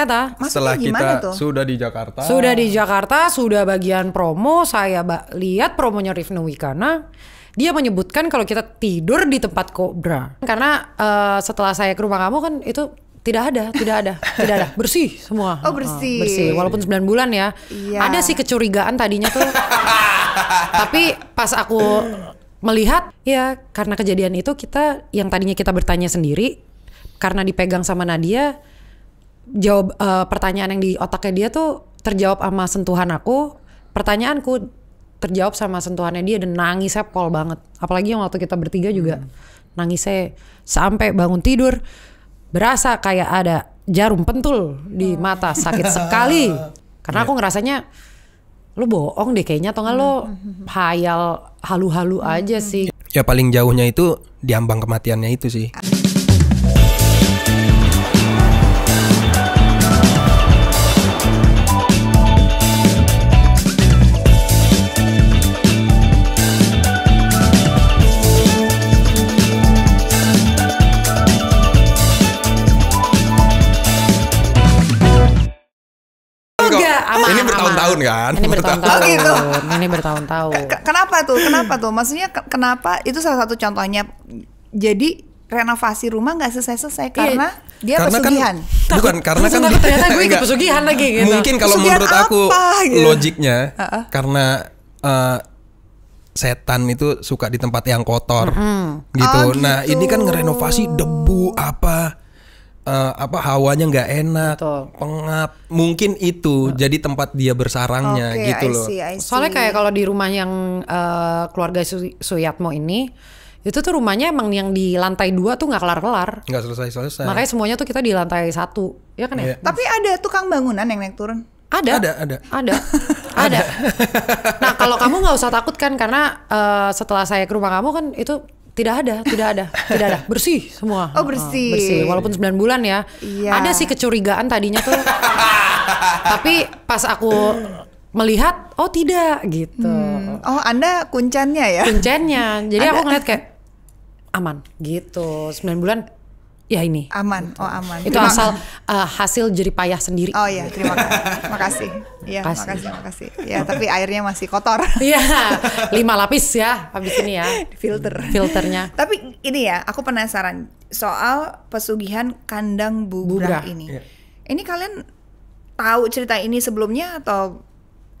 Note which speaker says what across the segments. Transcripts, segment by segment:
Speaker 1: Teta. Maksudnya Setelah kita tuh? sudah
Speaker 2: di Jakarta. Sudah di
Speaker 1: Jakarta, sudah bagian promo, saya lihat promonya Rifna Wikana. Dia menyebutkan kalau kita tidur di tempat kobra. Karena uh, setelah saya ke rumah kamu kan itu tidak ada, tidak ada, tidak ada. Bersih semua. Oh, bersih. Uh, bersih. Walaupun 9 bulan ya. Iya. Ada sih kecurigaan tadinya tuh. Tapi pas aku melihat ya karena kejadian itu kita yang tadinya kita bertanya sendiri karena dipegang sama Nadia jawab uh, pertanyaan yang di otaknya dia tuh terjawab sama sentuhan aku pertanyaanku terjawab sama sentuhannya dia dan nangisnya pol banget apalagi yang waktu kita bertiga juga hmm. nangisnya sampai bangun tidur berasa kayak ada jarum pentul di oh. mata sakit sekali karena aku ya. ngerasanya lu bohong deh kayaknya atau nggak lo hayal halu-halu aja sih hmm.
Speaker 2: ya paling jauhnya itu di ambang kematiannya itu sih kan? Ini bertahun-tahun. Oh, gitu.
Speaker 1: Ini bertahun-tahun.
Speaker 3: Kenapa tuh? Kenapa tuh? Maksudnya kenapa itu salah satu contohnya. Jadi renovasi rumah nggak selesai-selesai iya. karena iya. dia karena kan pesugihan.
Speaker 2: Kan, bukan karena kan ternyata gue ikut pesugihan lagi gitu. Mungkin kalau pesugihan menurut apa? aku gitu. logiknya uh -uh. karena uh, setan itu suka di tempat yang kotor mm
Speaker 4: -hmm. gitu. Oh, gitu. Nah, ini kan gitu. ngerenovasi
Speaker 2: debu apa uh, apa hawanya nggak enak, Betul. pengap. Mungkin itu uh. jadi tempat dia bersarangnya okay, gitu I loh. I
Speaker 1: see. Soalnya kayak kalau di rumah yang uh, keluarga Su Suyatmo ini itu tuh rumahnya emang yang di lantai dua tuh nggak kelar-kelar.
Speaker 2: Nggak selesai-selesai. Makanya
Speaker 1: semuanya tuh kita di lantai satu, ya kan yeah. ya. Iya. Tapi ada tukang bangunan yang naik turun.
Speaker 2: Ada, ada, ada,
Speaker 1: ada, ada. nah, kalau kamu nggak usah takut kan, karena uh, setelah saya ke rumah kamu kan itu tidak ada, tidak ada, tidak ada. Bersih semua. Oh, bersih. Uh, bersih. Walaupun 9 bulan ya. Iya. Ada sih kecurigaan tadinya tuh. tapi pas aku melihat, oh tidak gitu. Hmm.
Speaker 3: Oh, Anda kuncannya ya? Kuncannya. Jadi anda, aku ngeliat kayak
Speaker 1: aman gitu. 9 bulan ya ini aman oh aman itu terima asal uh, hasil payah sendiri oh iya terima
Speaker 3: kasih makasih ya Kasih. makasih makasih ya tapi airnya masih kotor iya
Speaker 1: lima lapis ya habis ini ya filter filternya
Speaker 3: tapi ini ya aku penasaran soal pesugihan kandang bubrah, ini ya. ini kalian tahu cerita ini sebelumnya atau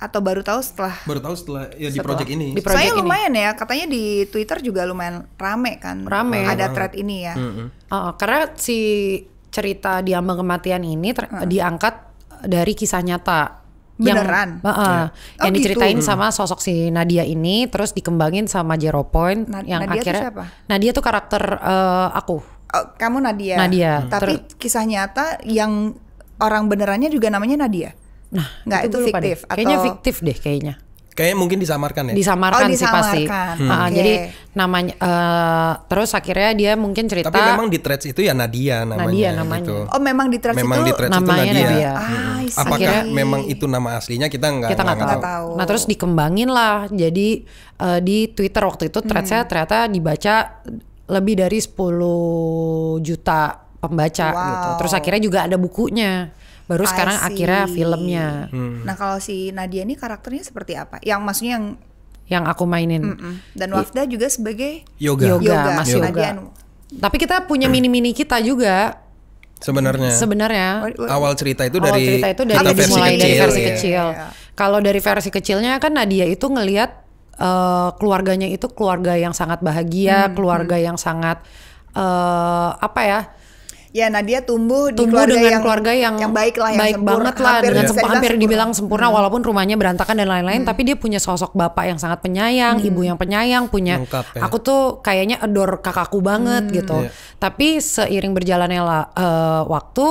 Speaker 3: atau baru tahu setelah
Speaker 2: baru tahu setelah ya di project ini. Di project Saya ini. lumayan
Speaker 3: ya, katanya di Twitter juga lumayan rame kan. Rame. Ada thread ini
Speaker 1: ya. Mm
Speaker 2: -hmm.
Speaker 3: oh, karena si cerita diambang kematian ini
Speaker 1: diangkat dari kisah nyata. Beneran. Iya. Yang, uh, yeah. oh, yang gitu. diceritain sama sosok si Nadia ini terus dikembangin sama Jero Point Na yang Nadia akhirnya siapa? Nadia tuh karakter uh, aku.
Speaker 3: Oh, kamu Nadia. Nadia. Hmm. Tapi kisah nyata yang orang benerannya juga namanya Nadia. Nah, nggak itu, itu
Speaker 1: fiktif. Atau... Kayaknya
Speaker 2: fiktif deh kayaknya. Kayaknya mungkin disamarkan ya. Disamarkan, oh, disamarkan. sih pasti. Hmm. Uh, okay. Jadi
Speaker 1: namanya uh, terus akhirnya dia mungkin cerita. Tapi memang
Speaker 2: di threads itu ya Nadia namanya. Nadia
Speaker 1: gitu. namanya. Gitu. Oh memang di threads memang itu. Di threads namanya itu Nadia. Nadia. Ah,
Speaker 2: hmm. Apakah akhirnya, memang itu nama aslinya kita nggak kita nggak tahu.
Speaker 1: tahu. Nah terus dikembangin lah. Jadi uh, di Twitter waktu itu threadsnya hmm. ternyata dibaca lebih dari 10 juta pembaca wow. gitu. Terus akhirnya juga ada bukunya. Baru sekarang akhirnya filmnya. Hmm. Nah
Speaker 3: kalau si Nadia ini karakternya seperti apa? Yang maksudnya yang
Speaker 1: yang aku mainin. Mm
Speaker 3: -mm. Dan Wafda juga sebagai
Speaker 2: yoga, yoga, yoga. mas yoga. yoga.
Speaker 1: Tapi kita punya mini-mini kita juga. Sebenarnya. Sebenarnya. Awal
Speaker 2: cerita itu dari. awal cerita itu dari kita versi mulai kecil, dari versi yeah. kecil.
Speaker 1: Yeah. Kalau dari versi kecilnya kan Nadia itu ngelihat uh, keluarganya itu keluarga yang sangat bahagia, hmm, hmm. keluarga hmm. yang sangat
Speaker 3: uh, apa ya? ya Nadia tumbuh, tumbuh di keluarga dengan keluarga yang yang baik lah, yang baik sempurna, banget lah, hampir dengan sempur, hampir dibilang
Speaker 1: sempurna hmm. walaupun rumahnya berantakan dan lain-lain, hmm. tapi dia punya sosok bapak yang sangat penyayang, hmm. ibu yang penyayang, punya ya. aku tuh kayaknya adore kakakku banget hmm. gitu. Yeah. Tapi seiring berjalannya uh, waktu,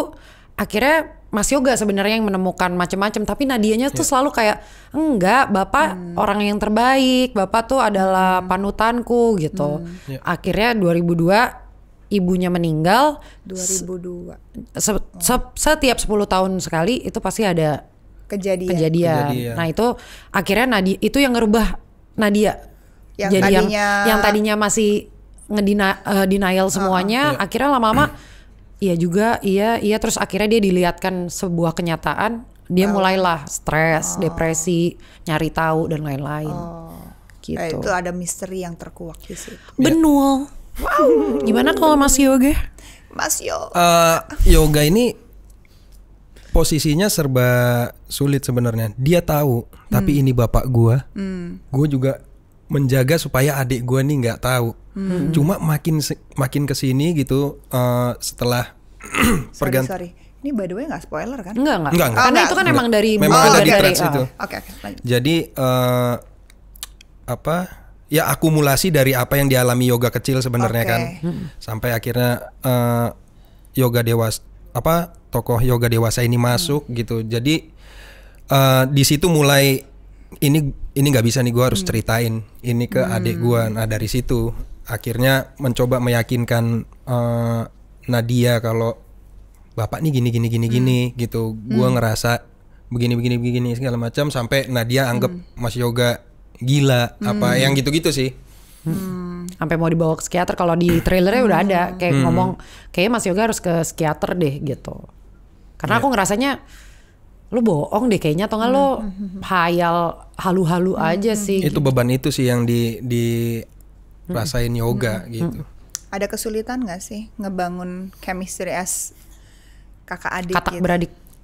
Speaker 1: akhirnya Mas Yoga sebenarnya yang menemukan macam-macam tapi Nadianya tuh iya. selalu kayak enggak bapak hmm. orang yang terbaik bapak tuh adalah hmm. panutanku gitu hmm. yeah. akhirnya 2002 ibunya meninggal
Speaker 3: 2002
Speaker 1: se se setiap 10 tahun sekali itu pasti ada kejadian. kejadian. kejadian. Nah, itu akhirnya Nadia itu yang ngerubah Nadia. Yang Jadi tadinya yang, yang tadinya masih ngedina uh, denial ah. semuanya, uh, iya. akhirnya lama-lama iya juga, iya, iya terus akhirnya dia dilihatkan sebuah kenyataan, dia oh. mulailah stres, oh. depresi, nyari tahu dan lain-lain. Oh. Eh,
Speaker 3: gitu. Eh, itu ada misteri yang terkuak di situ.
Speaker 2: Benul.
Speaker 3: Wow.
Speaker 2: Gimana kalau Mas Yoga?
Speaker 3: Mas Yoga.
Speaker 2: Uh, eh, yoga ini posisinya serba sulit sebenarnya. Dia tahu, hmm. tapi ini bapak gua. Hmm. Gua juga menjaga supaya adik gua nih nggak tahu. Hmm. Cuma makin makin ke sini gitu uh, setelah pergantian.
Speaker 3: Ini by the way nggak spoiler kan? Enggak,
Speaker 1: enggak. enggak, enggak. Karena enggak, itu kan enggak. emang dari memang oh, dari, dari, itu. Oke, okay,
Speaker 2: okay, Jadi uh, apa? ya akumulasi dari apa yang dialami yoga kecil sebenarnya okay. kan hmm. sampai akhirnya uh, yoga dewas apa tokoh yoga dewasa ini masuk hmm. gitu jadi uh, di situ mulai ini ini nggak bisa nih gue harus hmm. ceritain ini ke hmm. adik gue nah dari situ akhirnya mencoba meyakinkan uh, Nadia kalau bapak nih gini gini gini hmm. gini gitu gue hmm. ngerasa begini begini begini segala macam sampai Nadia anggap hmm. Mas Yoga gila hmm. apa yang gitu-gitu sih.
Speaker 1: Hmm. Sampai mau dibawa ke psikiater kalau di trailernya udah ada kayak hmm. ngomong kayak Mas Yoga harus ke psikiater deh gitu. Karena yeah. aku iya. ngerasanya lu bohong deh kayaknya atau nggak lu hmm. hayal halu-halu hmm. aja sih. Itu gitu.
Speaker 2: beban itu sih yang di di hmm. rasain yoga hmm. gitu. Hmm.
Speaker 3: Ada kesulitan gak sih ngebangun chemistry as kakak adik? Katak gitu? beradik.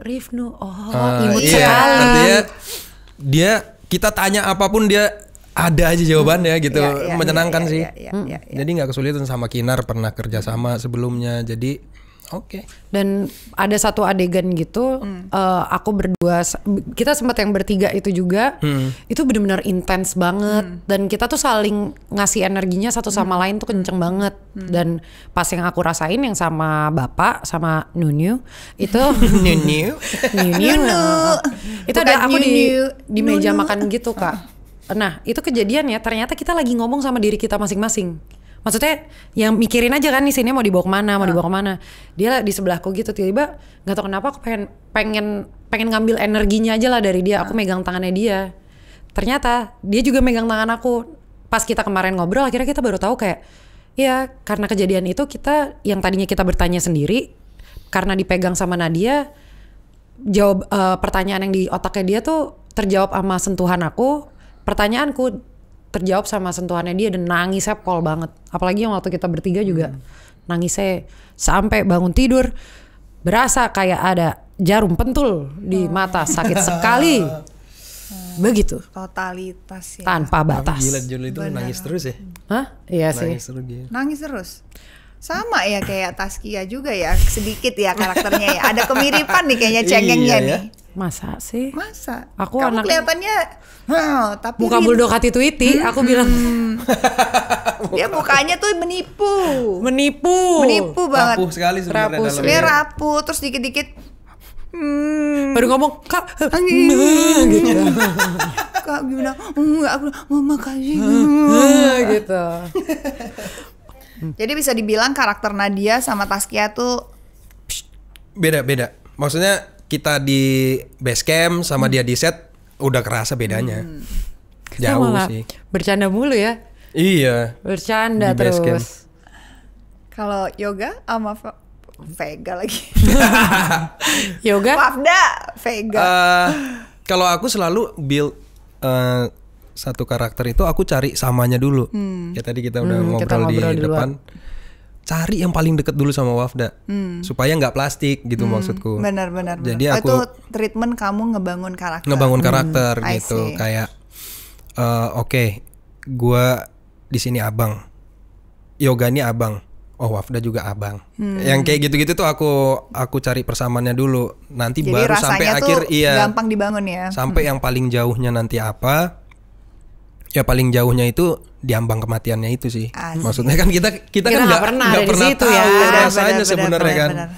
Speaker 1: Rifnu oh
Speaker 2: uh, imut iya, sekali artinya dia kita tanya apapun dia ada aja jawabannya hmm. gitu ya, ya, menyenangkan ya, ya, sih ya, ya, ya, ya. jadi nggak kesulitan sama Kinar pernah kerja sama sebelumnya jadi Oke. Okay.
Speaker 1: Dan ada satu adegan gitu, hmm. uh, aku berdua, kita sempat yang bertiga itu juga, hmm. itu benar-benar intens banget. Hmm. Dan kita tuh saling ngasih energinya satu sama hmm. lain tuh kenceng hmm. banget. Hmm. Dan pas yang aku rasain yang sama bapak, sama Nunu, itu Nunu, Nunu, itu ada aku di di meja makan gitu kak. Nah itu kejadian ya, ternyata kita lagi ngomong sama diri kita masing-masing maksudnya yang mikirin aja kan di sini mau dibawa kemana mau dibawa kemana dia di sebelahku gitu tiba-tiba nggak tau kenapa aku pengen pengen pengen ngambil energinya aja lah dari dia aku megang tangannya dia ternyata dia juga megang tangan aku pas kita kemarin ngobrol akhirnya kita baru tahu kayak ya karena kejadian itu kita yang tadinya kita bertanya sendiri karena dipegang sama Nadia jawab uh, pertanyaan yang di otaknya dia tuh terjawab sama sentuhan aku pertanyaanku terjawab sama sentuhannya dia dan nangisnya pol banget. Apalagi yang waktu kita bertiga juga hmm. nangisnya sampai bangun tidur berasa kayak ada jarum pentul di oh. mata sakit sekali. Hmm. Begitu.
Speaker 3: Totalitas ya. Tanpa
Speaker 1: batas. gila itu Bener. nangis terus ya? Hah? Iya nangis sih. Nangis
Speaker 4: terus.
Speaker 3: Nangis terus sama ya kayak Taskia juga ya sedikit ya karakternya ya ada kemiripan nih kayaknya cengengnya iya, ya. nih
Speaker 1: ya. Masa sih?
Speaker 3: Masa. Aku Kamu anak kelihatannya huh, tapi buka bulldog
Speaker 1: hati tuiti hmm. aku bilang. Hmm.
Speaker 3: Dia mukanya tuh menipu. Menipu. Menipu banget. Rapuh sekali sebenarnya rapuh. dalamnya. Dia rapuh terus dikit-dikit Hmm. Baru ngomong kak, gitu. kak gimana? Hmm, aku mama kasih. Gitu. gitu. Jadi bisa dibilang karakter Nadia sama Taskia tuh
Speaker 2: beda-beda. Maksudnya kita di base camp sama hmm. dia di set udah kerasa bedanya. Hmm. Jauh sih.
Speaker 3: Bercanda mulu ya.
Speaker 2: Iya. Bercanda di terus.
Speaker 3: Kalau yoga sama Vega lagi. yoga? Wafda Vega. Uh,
Speaker 2: kalau aku selalu build uh, satu karakter itu aku cari samanya dulu. Hmm. Ya tadi kita udah hmm, ngobrol, kita ngobrol di, di depan. Luar cari yang paling deket dulu sama Wafda hmm. supaya nggak plastik gitu hmm. maksudku. Benar-benar. Jadi ah, aku oh, itu
Speaker 3: treatment kamu ngebangun karakter. Ngebangun karakter hmm. gitu
Speaker 2: kayak uh, oke, okay, gua di sini abang, yoga yogani abang, oh Wafda juga abang. Hmm. Yang kayak gitu-gitu tuh aku aku cari persamaannya dulu. Nanti Jadi baru sampai akhir iya.
Speaker 3: Gampang dibangun ya. Sampai hmm. yang
Speaker 2: paling jauhnya nanti apa? ya paling jauhnya itu di ambang kematiannya itu sih. Asli. Maksudnya kan kita kita, kita kan nggak pernah, gak pernah situ tahu ya. rasanya sebenarnya kan. bener.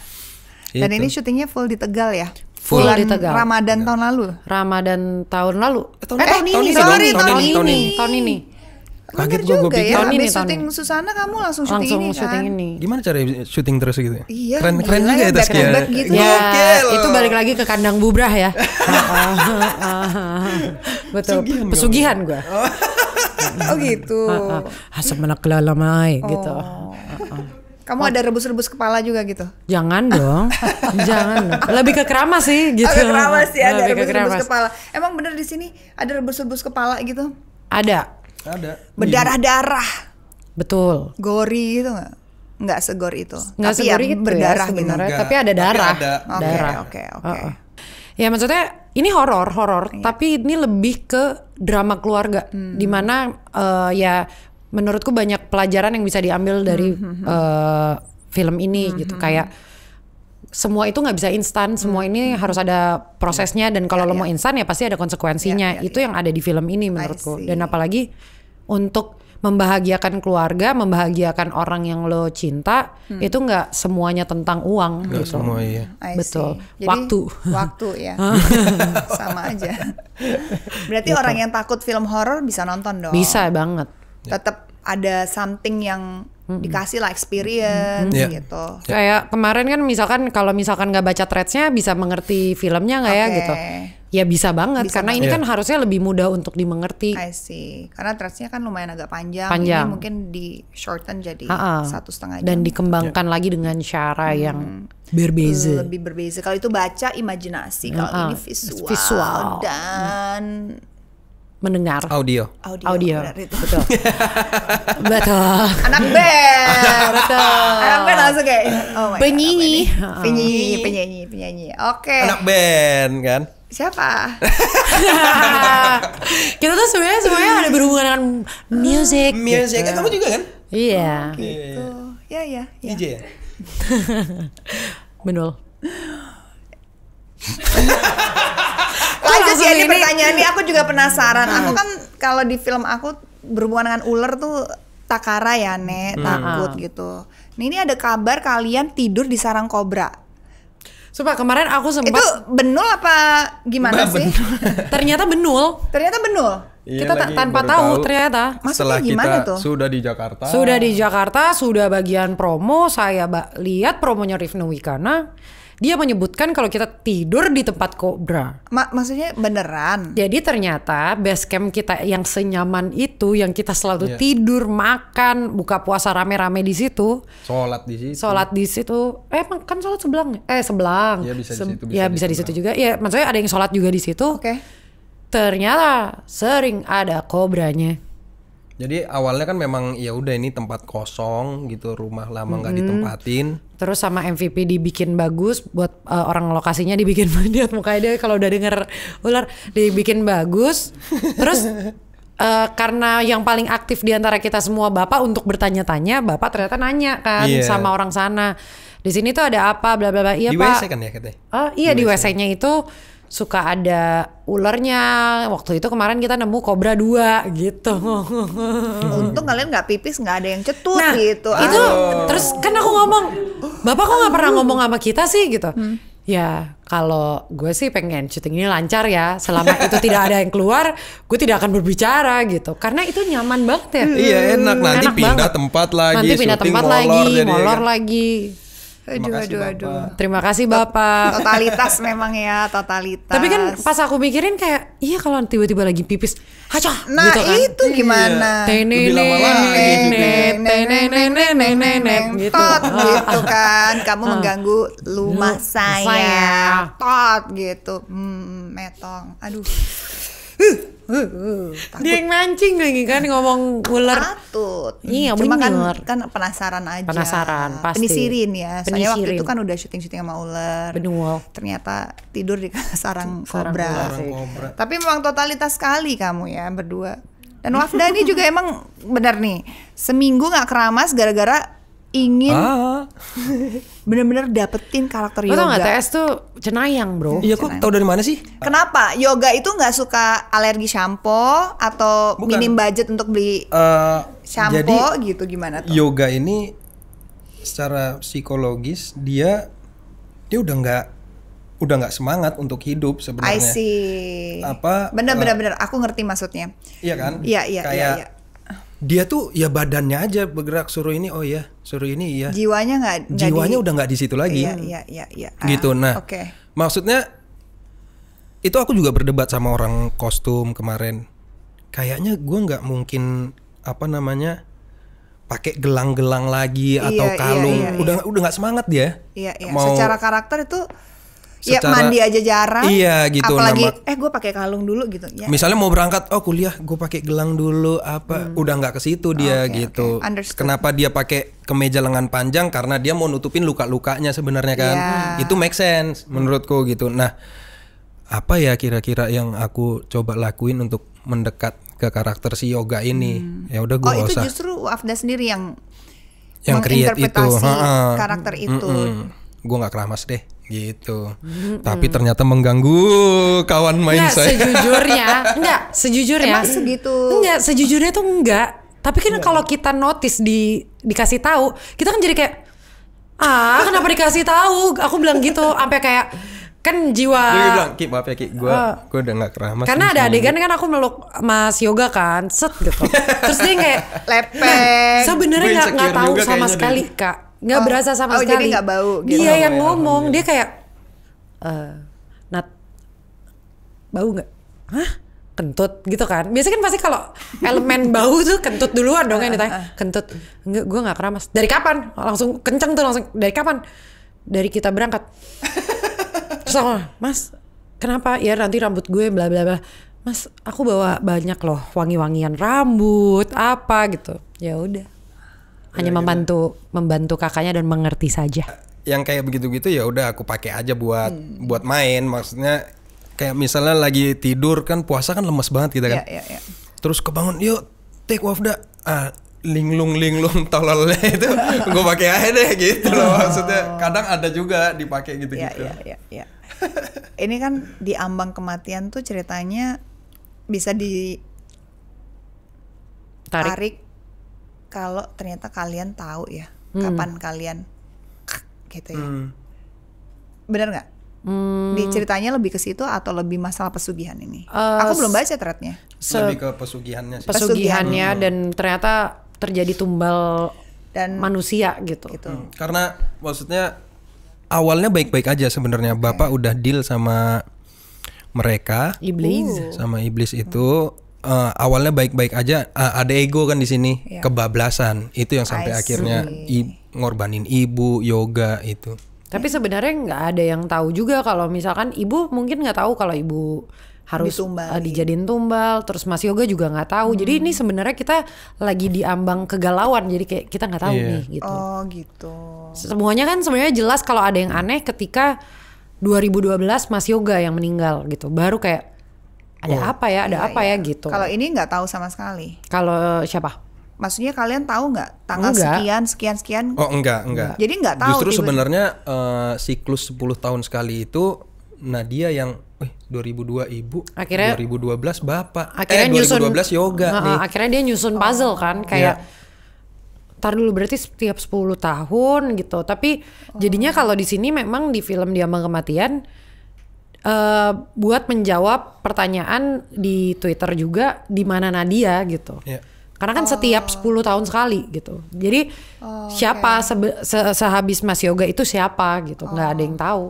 Speaker 2: Dan itu. ini
Speaker 3: syutingnya full di Tegal ya?
Speaker 2: Full di Tegal.
Speaker 3: Ramadan Tegal. tahun lalu. Ramadan tahun lalu. Eh, tahun,
Speaker 1: eh, eh tahun, ini, tahun, ini, sorry, tahun, tahun ini. Tahun ini. Tahun ini. Tahun ini.
Speaker 2: Kaget gue, gue pikir ya, tahun ini
Speaker 1: syuting tahun Susana kamu langsung syuting ini kan. ini.
Speaker 2: Gimana cara syuting terus gitu Iya. Keren, gila, keren juga ya, ya tas Gitu. Ya, itu
Speaker 1: balik lagi ke kandang bubrah ya. Betul. Pesugihan, Pesugihan gue. Oh gitu. Asap menak kelalaian oh. gitu.
Speaker 3: Kamu oh. ada rebus-rebus kepala juga gitu?
Speaker 1: Jangan dong,
Speaker 3: jangan dong. Lebih ke keramas sih oh, gitu. Ya, ke keramas sih, ada rebus-rebus kepala. Emang bener di sini ada rebus-rebus kepala gitu? Ada ada. Berdarah-darah. Betul. Gori gitu nggak? Nggak segor itu. Nggak segor ya, itu berdarah ya, gitu. Tapi ada darah. Tapi ada. darah. Oke, okay, oke, Ya maksudnya
Speaker 1: ini horor, horor, Iya. tapi ini lebih ke drama keluarga hmm. mana uh, ya menurutku banyak pelajaran yang bisa diambil dari hmm. uh, film ini hmm. gitu hmm, kayak semua itu nggak bisa instan, semua hmm. ini hmm. harus ada prosesnya ya. dan kalau lo ya, mau ya. instan ya pasti ada konsekuensinya. itu yang ada di film ini menurutku. Dan apalagi untuk membahagiakan keluarga, membahagiakan orang yang lo cinta, hmm. itu nggak semuanya tentang uang gak gitu. Semua iya. Betul. Jadi, waktu. Waktu ya. Sama
Speaker 3: aja. Berarti gitu. orang yang takut film horor bisa nonton dong. Bisa banget. Tetap ada something yang dikasih lah experience hmm. gitu.
Speaker 1: Kayak kemarin kan misalkan kalau misalkan nggak baca threadsnya bisa mengerti filmnya nggak okay. ya gitu? Ya bisa banget bisa karena banget. ini yeah. kan harusnya lebih mudah untuk dimengerti. I see.
Speaker 3: Karena threadsnya kan lumayan agak panjang. Panjang. Ini mungkin di shorten jadi uh-uh. satu setengah jam. Dan dikembangkan
Speaker 1: yeah. lagi dengan cara hmm. yang berbeza. Lebih
Speaker 3: berbeza. Kalau itu baca imajinasi, kalau ini visual, visual. dan hmm
Speaker 1: mendengar audio
Speaker 3: audio, audio.
Speaker 2: betul anak band betul anak band langsung kayak oh
Speaker 3: penyanyi penyanyi penyanyi penyanyi oke okay. anak
Speaker 2: band kan
Speaker 3: siapa? kita tuh sebenarnya semuanya ada berhubungan dengan
Speaker 1: music. Music, gitu. kamu juga kan? Iya. Yeah.
Speaker 3: Oh, iya, iya,
Speaker 1: gitu. Iya. Ya ya. DJ ya. ya? Benul.
Speaker 4: Lanjut
Speaker 3: ya ini pertanyaan ini aku juga penasaran. Aku hmm. kan kalau di film aku berhubungan dengan ular tuh takara ya, Nek, hmm. takut ah. gitu. Nah, ini ada kabar kalian tidur di sarang kobra. Sumpah kemarin aku sempat Itu benul apa gimana Mbak, sih? Benul. ternyata benul. Ternyata benul.
Speaker 2: Iya, kita tanpa tahu, tahu ternyata. Maksudnya setelah gimana kita tuh? sudah di Jakarta. Sudah di
Speaker 1: Jakarta, sudah bagian promo, saya lihat promonya Rifnu Wikana dia menyebutkan kalau kita tidur di tempat kobra. Ma maksudnya beneran? Jadi ternyata base camp kita yang senyaman itu, yang kita selalu yeah. tidur, makan, buka puasa rame-rame di situ.
Speaker 2: Sholat di situ. Sholat
Speaker 1: di situ. Eh kan sholat sebelang? Ya? Eh sebelang. Iya, ya bisa di situ. Bisa bisa di situ juga. Ya maksudnya ada yang sholat juga di situ. Oke. Okay. Ternyata sering ada kobranya.
Speaker 2: Jadi awalnya kan memang ya udah ini tempat kosong gitu, rumah lama nggak hmm. ditempatin.
Speaker 1: Terus sama MVP dibikin bagus buat uh, orang lokasinya dibikin lihat mukanya dia kalau udah denger ular dibikin bagus. Terus uh, karena yang paling aktif diantara kita semua bapak untuk bertanya-tanya, bapak ternyata nanya kan yeah. sama orang sana. Di sini tuh ada apa bla bla bla. Iya di Pak. WC kan ya katanya. Oh, iya di, WC-nya itu suka ada ulernya. Waktu itu kemarin kita nemu kobra dua gitu.
Speaker 3: Untung kalian nggak pipis, nggak ada yang cetut nah, gitu. Itu terus kan aku ngomong,
Speaker 1: bapak kok nggak pernah ngomong sama kita sih gitu. Hmm. Ya kalau gue sih pengen syuting ini lancar ya. Selama itu tidak ada yang keluar, gue tidak akan berbicara gitu. Karena itu nyaman banget ya. Iya enak. Nanti enak pindah banget.
Speaker 2: tempat lagi. Nanti pindah tempat molor, lagi, ya molor ya.
Speaker 1: lagi.
Speaker 3: Aduh, aduh, aduh.
Speaker 1: Terima kasih Bapak. Totalitas
Speaker 3: memang ya, totalitas. Tapi
Speaker 1: kan pas aku mikirin kayak, iya kalau tiba-tiba lagi pipis, haca. Nah gitu kan. itu iya. gimana? Teneneng,
Speaker 3: teneneng, gitu. gitu kan. Kamu mengganggu rumah saya. Tot gitu. Hmm, metong. Aduh. Uh, uh, dia yang mancing lagi kan ngomong ular. Takut.
Speaker 4: Iya, cuma kan,
Speaker 3: kan penasaran aja. Penasaran,
Speaker 4: pasti. Penisirin
Speaker 3: ya. Soalnya waktu itu kan udah syuting-syuting sama ular. Benual. Ternyata tidur di sarang, Sarang kobra. Tapi memang totalitas sekali kamu ya berdua. Dan Wafda ini juga emang benar nih. Seminggu nggak keramas gara-gara ingin ah. bener-bener dapetin karakter yoga. Lo tau gak TS tuh cenayang
Speaker 2: bro. Iya kok tau dari mana sih?
Speaker 3: Kenapa? Yoga itu nggak suka alergi shampoo atau Bukan. minim budget untuk beli
Speaker 2: uh, shampoo
Speaker 3: jadi, gitu gimana tuh?
Speaker 2: Yoga ini secara psikologis dia dia udah nggak udah nggak semangat untuk hidup sebenarnya. I
Speaker 3: see.
Speaker 2: Apa? Bener eh, bener uh, bener.
Speaker 3: Aku ngerti maksudnya.
Speaker 2: Iya kan? Iya iya iya. Kayak ya dia tuh ya badannya aja bergerak suruh ini oh ya suruh ini iya jiwanya nggak jiwanya udah nggak di situ lagi iya iya
Speaker 3: iya, iya. gitu ah, nah okay.
Speaker 2: maksudnya itu aku juga berdebat sama orang kostum kemarin kayaknya gue nggak mungkin apa namanya pakai gelang-gelang lagi iya, atau iya, kalung iya, iya, iya. udah udah nggak semangat dia iya, iya. mau secara
Speaker 3: karakter itu
Speaker 2: Ya, secara ya, mandi aja jarang iya gitu apalagi nama,
Speaker 3: eh gue pakai kalung dulu gitu ya. misalnya
Speaker 2: mau berangkat oh kuliah gue pakai gelang dulu apa hmm. udah nggak ke situ dia okay, gitu okay. kenapa dia pakai kemeja lengan panjang karena dia mau nutupin luka-lukanya sebenarnya kan yeah. itu make sense menurutku gitu nah apa ya kira-kira yang aku coba lakuin untuk mendekat ke karakter si yoga ini hmm. ya udah gue oh itu justru
Speaker 3: Afda sendiri yang
Speaker 2: yang create itu ha -ha. karakter itu mm -mm. gue nggak keramas deh gitu. Mm-hmm. Tapi ternyata mengganggu kawan main nggak, saya. Sejujurnya, enggak, sejujurnya. Emang segitu. Enggak,
Speaker 1: sejujurnya tuh enggak. Tapi kan iya. kalau kita notice di dikasih tahu, kita kan jadi kayak ah kenapa dikasih tahu? Aku bilang gitu sampai kayak kan jiwa iya, iya, bilang
Speaker 2: ki maaf ya ki gue uh, ah. gue udah nggak mas karena ada adegan kan
Speaker 1: aku meluk mas yoga kan set gitu terus dia kayak
Speaker 3: lepek
Speaker 1: sebenarnya nggak nggak tahu sama sekali deh. kak
Speaker 3: nggak oh. berasa sama oh, sekali. Jadi gak bau. Gitu. Dia oh, yang ya, ngomong, dia kayak,
Speaker 1: uh, Nat, bau nggak? Hah? kentut gitu kan biasanya kan pasti kalau elemen bau tuh kentut duluan dong yang ditanya ah, ah, ah. kentut enggak gue nggak keramas dari kapan langsung kenceng tuh langsung dari kapan dari kita berangkat terus aku mas kenapa ya nanti rambut gue bla bla bla mas aku bawa banyak loh wangi-wangian rambut apa gitu ya udah
Speaker 2: hanya iya, iya, membantu
Speaker 1: gitu. membantu kakaknya dan mengerti saja
Speaker 2: yang kayak begitu-gitu ya udah aku pakai aja buat hmm. buat main maksudnya kayak misalnya lagi tidur kan puasa kan lemes banget kita gitu kan Ya, ya, ya. terus kebangun yuk take off dah ah, linglung linglung tololnya itu gue pakai aja deh gitu loh maksudnya oh. kadang ada juga dipakai gitu gitu ya, ya, ya, ya.
Speaker 3: ini kan di ambang kematian tuh ceritanya bisa ditarik tarik kalau ternyata kalian tahu ya hmm. kapan kalian gitu ya hmm. benar nggak Hmm. Di ceritanya lebih ke situ atau lebih masalah pesugihan ini? Uh, Aku belum baca threadnya.
Speaker 1: Lebih
Speaker 2: ke pesugihannya sih. Pesugihannya hmm. dan
Speaker 1: ternyata terjadi tumbal dan manusia gitu. gitu. Hmm. Karena
Speaker 2: maksudnya awalnya baik-baik aja sebenarnya. Okay. Bapak udah deal sama mereka, iblis, sama iblis itu. Hmm uh, awalnya baik-baik aja uh, ada ego kan di sini yeah. kebablasan itu yang sampai akhirnya i, ngorbanin ibu yoga itu
Speaker 1: tapi sebenarnya nggak ada yang tahu juga kalau misalkan ibu mungkin nggak tahu kalau ibu harus uh, dijadiin tumbal terus Mas Yoga juga nggak tahu hmm. jadi ini sebenarnya kita lagi diambang kegalauan jadi kayak kita nggak tahu yeah. nih gitu oh gitu semuanya kan sebenarnya jelas kalau ada yang aneh ketika 2012 Mas Yoga yang meninggal gitu baru kayak ada oh. apa ya, ada iya, apa ya? iya. ya gitu. Kalau ini
Speaker 3: nggak tahu sama sekali.
Speaker 1: Kalau siapa?
Speaker 3: Maksudnya kalian tahu nggak tanggal enggak. sekian sekian sekian? Oh
Speaker 2: enggak enggak. Jadi nggak tahu. Justru sebenarnya uh, siklus 10 tahun sekali itu Nadia yang eh 2002 ibu, akhirnya 2012 bapak. Akhirnya eh, 2012 nyusun, yoga uh, nih.
Speaker 1: Akhirnya dia nyusun puzzle oh. kan iya. kayak yeah. Tar dulu berarti setiap 10 tahun gitu. Tapi jadinya oh. kalau di sini memang di film Dia Kematian uh, buat menjawab pertanyaan di Twitter juga di mana Nadia gitu. Yeah. Karena kan oh. setiap 10 tahun sekali gitu. Jadi oh, siapa okay. se sehabis Mas Yoga itu siapa gitu, nggak Gak ada oh. yang tahu.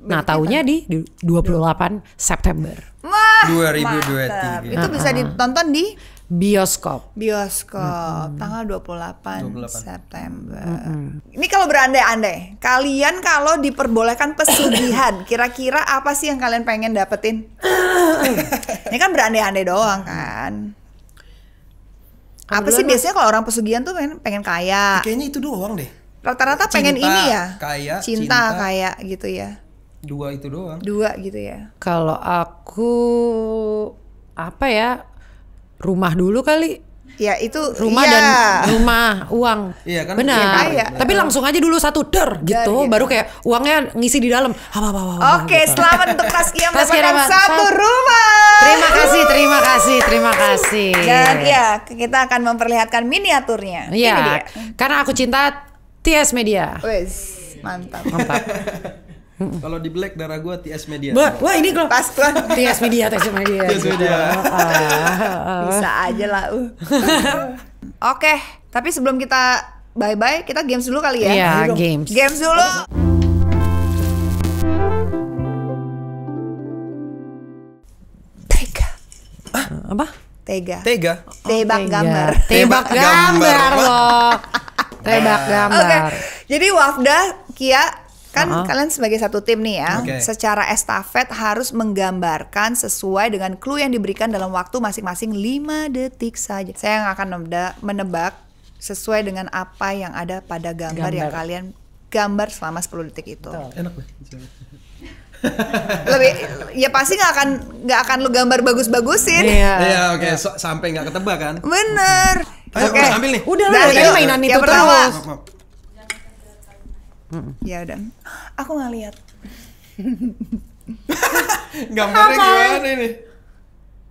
Speaker 1: Nah, taunya kan di 28 September.
Speaker 3: Hmm,
Speaker 2: 2023. Itu bisa ah, ah.
Speaker 1: ditonton di bioskop.
Speaker 3: Bioskop mm -hmm. tanggal 28, 28. September. Mm -hmm. Ini kalau berandai-andai, kalian kalau diperbolehkan pesugihan, kira-kira apa sih yang kalian pengen dapetin? Ini kan berandai-andai doang kan. Apa sih biasanya kalau orang pesugihan tuh pengen, pengen kaya? Kayaknya itu doang deh. Rata-rata pengen ini ya.
Speaker 2: Kaya, cinta, cinta kaya gitu ya dua itu doang
Speaker 3: dua gitu ya
Speaker 2: kalau
Speaker 1: aku apa ya rumah dulu kali
Speaker 3: Ya itu
Speaker 2: rumah iya. dan rumah uang. Iya kan? Benar. Ah, iya, iya. Tapi langsung aja
Speaker 1: dulu satu der gitu, iya. baru kayak uangnya ngisi di dalam. Apa apa apa.
Speaker 3: Oke, gitu. selamat untuk Taskia
Speaker 1: mendapatkan satu rumah. Terima kasih, terima kasih, terima kasih. Dan ya,
Speaker 3: kita akan memperlihatkan miniaturnya. Iya. Karena aku cinta TS Media. Wes, mantap. Mantap.
Speaker 2: Kalau di black darah gue TS media. Ba- wah ini
Speaker 3: kalau pas tuh TS media, TS media. TS gitu. media. Ah,
Speaker 2: ah. Bisa
Speaker 3: aja lah. Uh. Oke, okay, tapi sebelum kita bye bye, kita games dulu kali ya. Iya yeah, games. Games dulu. Tega. Ah, apa? Tega. Tega. Tebak oh, tega. gambar. Tebak gambar loh. Tebak gambar. Oke. Okay. Jadi Wafda Kia Kan uh -huh. kalian sebagai satu tim nih ya, okay. secara estafet harus menggambarkan sesuai dengan clue yang diberikan dalam waktu masing-masing 5 detik saja. Saya yang akan menebak sesuai dengan apa yang ada pada gambar, gambar. yang kalian gambar selama 10 detik itu. Enak deh. lebih ya pasti nggak akan nggak akan lu gambar bagus-bagusin. Iya. Yeah. Yeah,
Speaker 2: oke, okay. Iya. so, sampai nggak ketebak kan?
Speaker 3: Bener.
Speaker 2: Oke. okay. udah ambil nih. Udah lah, tadi nah, mainan ya itu ya, terus.
Speaker 3: Mm. Ya udah, aku nggak lihat. Gambarnya gimana ini?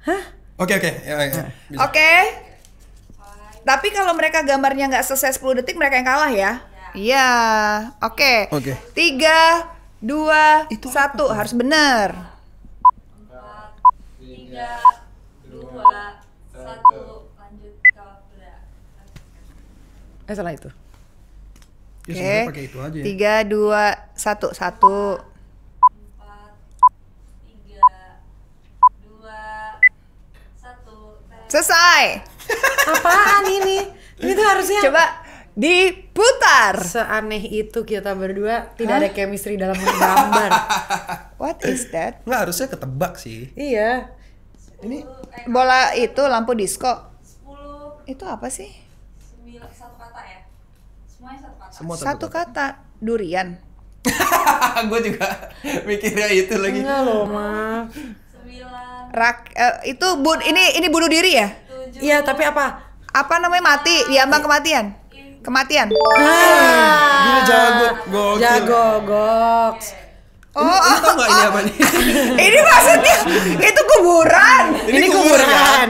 Speaker 2: Hah? Oke oke. Ya, ya. Nah.
Speaker 3: Oke. Tapi kalau mereka gambarnya nggak selesai 10 detik mereka yang kalah ya. Iya. Oke. Oke. Tiga, dua, Itu satu apa? harus benar.
Speaker 4: tiga, dua, satu. Lanjut ke
Speaker 3: Eh salah itu. Ya, Oke. pakai ya. Tiga, dua, satu, satu. tiga, dua, Selesai. Apaan
Speaker 1: ini? Ini tuh harusnya. Coba diputar. Seaneh itu kita berdua
Speaker 3: tidak Hah? ada chemistry dalam menggambar.
Speaker 2: What is that? Nggak harusnya ketebak sih.
Speaker 3: Iya. Ini bola itu lampu disco. 10 itu apa
Speaker 4: sih? 9 satu kata ya. Semua satu, satu
Speaker 3: kata. kata. Durian.
Speaker 4: gue juga mikirnya itu lagi. Enggak loh,
Speaker 3: Ma. Sembilan. Rak uh, itu bu ini ini bunuh diri ya? Iya, tapi apa? Apa namanya mati? Diambang kematian. Kematian. Ah,
Speaker 2: gila jago, ah. gokil. Jago, goks. Oh, oh, oh, oh, ini maksudnya
Speaker 1: itu kuburan. Ini, ini kuburan. kuburan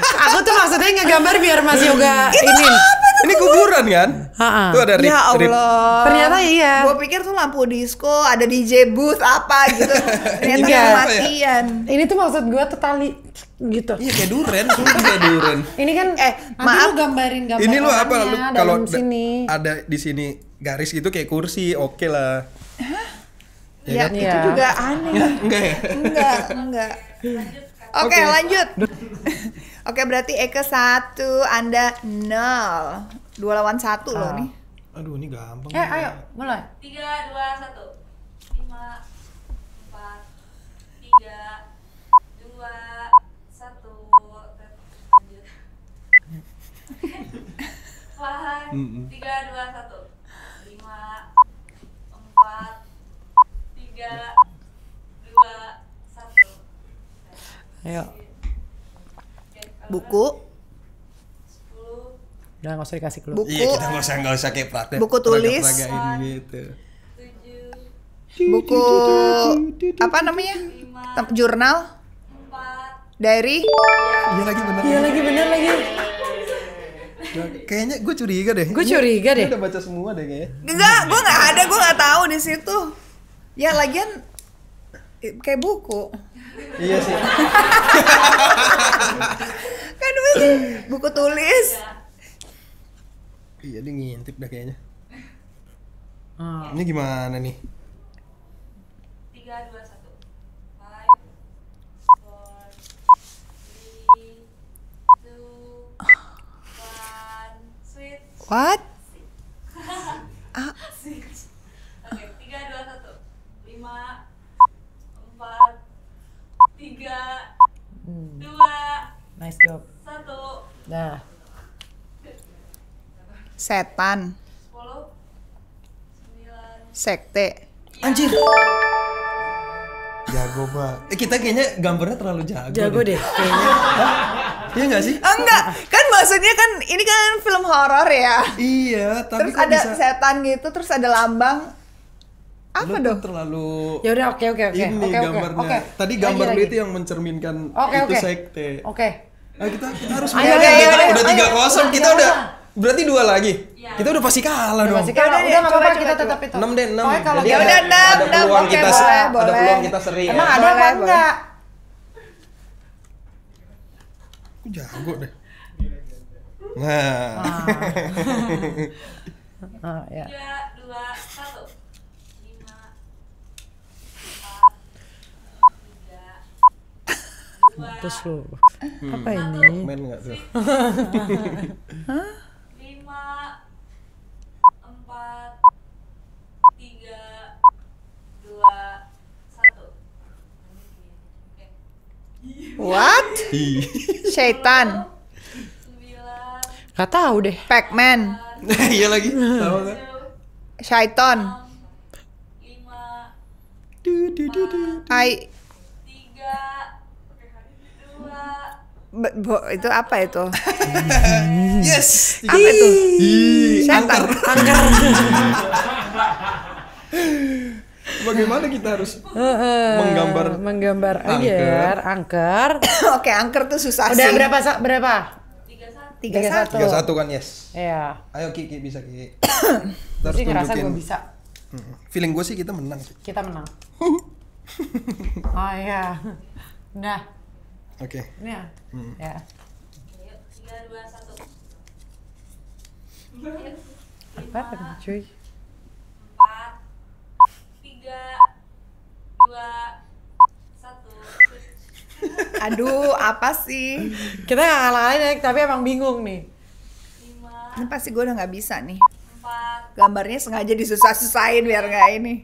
Speaker 1: aku tuh maksudnya ngegambar biar Mas Yoga itu ini. Apa
Speaker 2: itu ini kuburan kan? Ha-ha. Tuh ada rip, ya Allah. Rip.
Speaker 1: Ternyata iya. Gue
Speaker 3: pikir tuh lampu disco, ada DJ booth apa gitu. Ternyata Enggak. kematian. Ini tuh maksud gue tuh tali gitu. Iya
Speaker 1: kayak
Speaker 2: duren, sumpah kayak duren.
Speaker 3: Ini kan eh maaf lu gambarin
Speaker 1: gambar. Ini lu apa lu kalau
Speaker 2: sini. ada di sini garis gitu kayak kursi, oke okay lah. Hah? Ya, ya, kan? ya, itu juga aneh. Enggak ya? Enggak, enggak. Oke, okay, lanjut.
Speaker 3: Oke, okay, berarti ke satu, Anda nol. Dua lawan satu loh ah. nih.
Speaker 2: Aduh, ini gampang. Eh, ayo,
Speaker 3: mulai.
Speaker 4: Tiga, dua, satu. Lima, empat, tiga, dua, satu. Lanjut. Empat, tiga, dua, satu. Lima, empat, tiga,
Speaker 3: ayo buku
Speaker 1: Udah nggak usah dikasih clue. Buku. Iya, kita gak usah gak usah
Speaker 2: kayak praktek. Buku tulis. gitu.
Speaker 3: Buku apa namanya? Jurnal. Diary. Iya
Speaker 2: lagi benar. Iya lagi benar lagi. Nah, kayaknya gue curiga deh. Gue curiga deh. Gue udah baca semua deh kayaknya. Enggak, gue nggak ada,
Speaker 3: gue nggak tahu di situ. Ya lagian eh, kayak buku
Speaker 2: iya sih
Speaker 3: kan buku tulis
Speaker 2: iya. iya dia ngintip dah kayaknya ah. ini gimana nih
Speaker 4: tiga dua satu five four three two one switch
Speaker 3: what Hmm.
Speaker 4: dua nice job satu
Speaker 3: nah setan sekte ya. anjir
Speaker 4: jago
Speaker 2: pak eh, kita kayaknya gambarnya terlalu jago jago deh, kayaknya
Speaker 3: Iya gak sih? enggak, kan maksudnya kan ini kan film horor ya.
Speaker 2: Iya, tapi terus ada bisa...
Speaker 3: setan gitu, terus ada lambang
Speaker 2: apa dong? terlalu ya udah oke oke oke ini okay, gambarnya okay. tadi gambar lagi, lu lagi. itu yang mencerminkan okay, itu okay. sekte oke okay. nah, kita, kita harus ayo, ayo, ayo, ayo, udah tiga kosong kita ayo, udah ayo. berarti dua lagi ya. kita udah pasti kalah udah dong pasti kalah udah apa-apa kita tetap itu enam deh enam ya udah enam ada peluang kita boleh, ada boleh. peluang kita seri emang ya. ada apa enggak
Speaker 4: aku jago deh nah, ah. ah, ya. tiga dua satu
Speaker 1: putus lo hmm. apa ini men nggak tuh
Speaker 4: lima empat tiga dua satu
Speaker 3: what Syaitan? Gak tau deh. Pacman.
Speaker 2: Iya lagi.
Speaker 3: Syaitan. Du du du
Speaker 4: Tiga.
Speaker 3: Bo, itu apa itu?
Speaker 4: yes. Apa itu? Angker. Angker.
Speaker 2: Bagaimana kita harus uh, uh, menggambar
Speaker 1: menggambar angker,
Speaker 2: angker.
Speaker 3: Oke, angker tuh susah Udah sih. berapa berapa? satu.
Speaker 2: Tiga satu kan, yes. Iya. Ayo Kiki bisa Kiki. Terus sih ngerasa gue bisa. Feeling gue sih kita menang. Kita menang.
Speaker 1: oh iya. Nah,
Speaker 2: Oke. Okay. Ya. Hmm. Ya. Tiga dua satu.
Speaker 1: Apa nih cuy?
Speaker 4: Empat, tiga, dua, satu.
Speaker 3: Aduh, apa sih? Kita nggak ngalahin, ya, tapi emang bingung nih. Lima. Ini pasti gue udah nggak bisa nih. Empat. Gambarnya sengaja disusah-susahin biar nggak ini.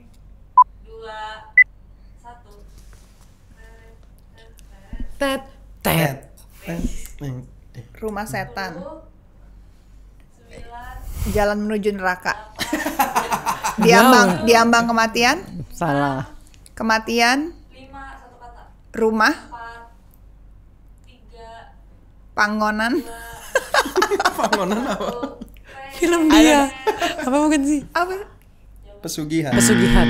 Speaker 3: tet tet rumah setan jalan menuju neraka diambang diambang kematian salah kematian rumah panggonan panggonan apa film dia apa mungkin sih apa
Speaker 2: pesugihan pesugihan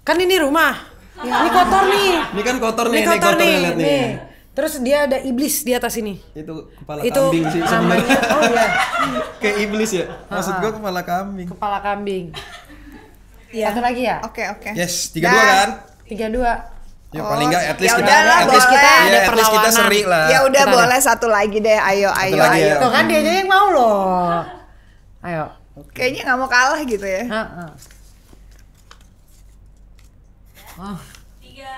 Speaker 1: kan ini rumah Ya. Ini kotor nih. Ini kan kotor nih, ini kotor, nih, kotor nih, nih. nih. Terus dia ada iblis di atas ini.
Speaker 2: Itu kepala itu kambing sih sebenarnya. Oh iya. Kayak iblis ya. Maksud gua ah, ah.
Speaker 1: kepala kambing. Kepala kambing.
Speaker 3: Iya. Satu lagi ya? Oke, okay, oke.
Speaker 2: Okay. Yes, tiga dua kan? Tiga dua. Ya oh, paling enggak at least kita lah, at least kita ya, udah at least kita seri lah. Ya udah boleh
Speaker 3: satu lagi deh. Ayo ayo ya. ayo. Ya. Tuh kan dia aja yang
Speaker 2: mau loh. Ayo. Okay. Kayaknya
Speaker 3: nggak mau kalah gitu ya. Heeh.
Speaker 4: Tiga.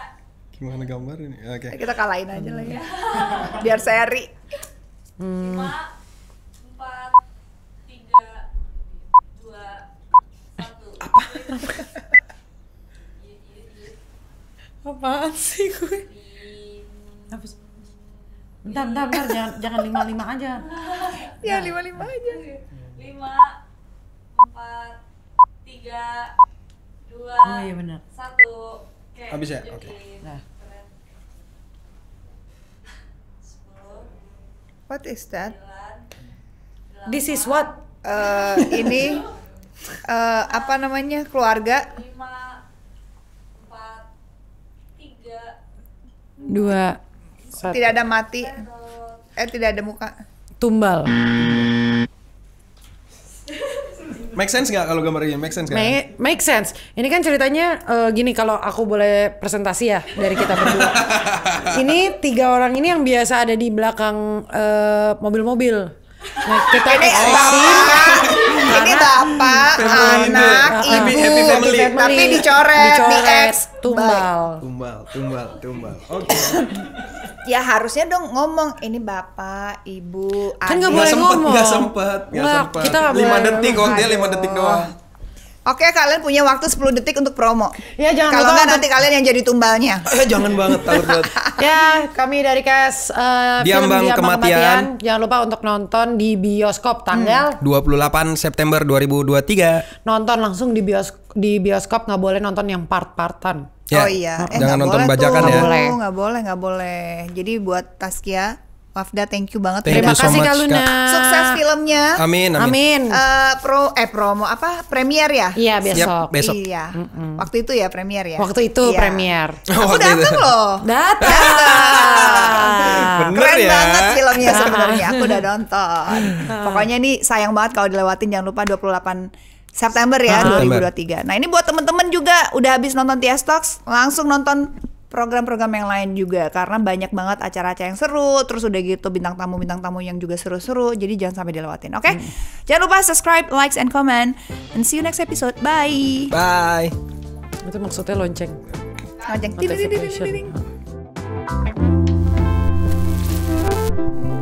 Speaker 2: Gimana gambar ini? Oke. Okay. Kita kalahin aja ya. hmm. lagi.
Speaker 4: Biar seri. Hmm. Lima, empat, tiga, dua, satu. Eh, apa? Apaan sih gue?
Speaker 1: Apa Bentar, bentar, bentar, jangan, jangan lima lima aja.
Speaker 4: Ya lima lima aja. Lima, empat, tiga, dua oh, iya satu Oke, habis ya oke okay. nah
Speaker 3: What is that? This is what? Uh, ini uh, apa namanya keluarga?
Speaker 2: dua
Speaker 1: Tidak
Speaker 3: ada mati. Eh tidak ada muka.
Speaker 2: Tumbal. Make sense nggak kalau gambarnya? Make sense nggak? Make,
Speaker 3: make
Speaker 1: sense. Ini kan ceritanya uh, gini kalau aku boleh presentasi ya dari kita berdua. ini tiga orang ini yang biasa ada di belakang eh, mobil-mobil. Nah, kita ini tim
Speaker 4: ini bapak, anak, ibu, happy
Speaker 2: family. tapi dicoret, dicoret, di tumbal. Tumbal, tumbal, tumbal. Oke. Okay.
Speaker 3: ya harusnya dong ngomong ini bapak, ibu, adik. Kan nggak boleh sempet, ngomong.
Speaker 2: Nggak sempet, nggak sempet. Kita lima detik dia lima detik doang.
Speaker 3: Oke, kalian punya waktu 10 detik untuk promo. Ya, jangan Kalau nggak nanti kalian yang jadi tumbalnya.
Speaker 2: Eh, jangan banget, tahu
Speaker 3: ya, kami dari KS uh,
Speaker 2: eh, Diambang, film Kematian. Kematian.
Speaker 3: Jangan lupa untuk nonton di
Speaker 1: bioskop tanggal
Speaker 2: hmm. 28 September 2023.
Speaker 1: Nonton langsung di bioskop di bioskop nggak boleh nonton yang part-partan. Ya. Oh iya, eh, jangan nonton boleh bajakan tuh. ya. Nggak boleh,
Speaker 3: nggak boleh, nggak boleh. Jadi buat Taskia, Wafda thank you banget. Thank Terima so kasih Kaluna. Sukses filmnya. Amin, amin. amin. Uh, pro eh promo apa? Premier ya? Iya, besok. Siap, besok. Iya. Mm -mm. Waktu itu ya premier ya? Waktu itu iya. premier. Aku
Speaker 4: dateng loh.
Speaker 3: Datang.
Speaker 4: Keren ya? banget filmnya sebenarnya. Aku udah nonton. Pokoknya
Speaker 3: nih sayang banget kalau dilewatin jangan lupa 28 September ya September. Ah. 2023. Nah ini buat temen-temen juga udah habis nonton Tias Talks langsung nonton program-program yang lain juga karena banyak banget acara-acara yang seru terus udah gitu bintang tamu bintang tamu yang juga seru-seru jadi jangan sampai dilewatin oke okay? hmm. jangan lupa subscribe likes and comment and see you next episode bye bye itu maksudnya lonceng lonceng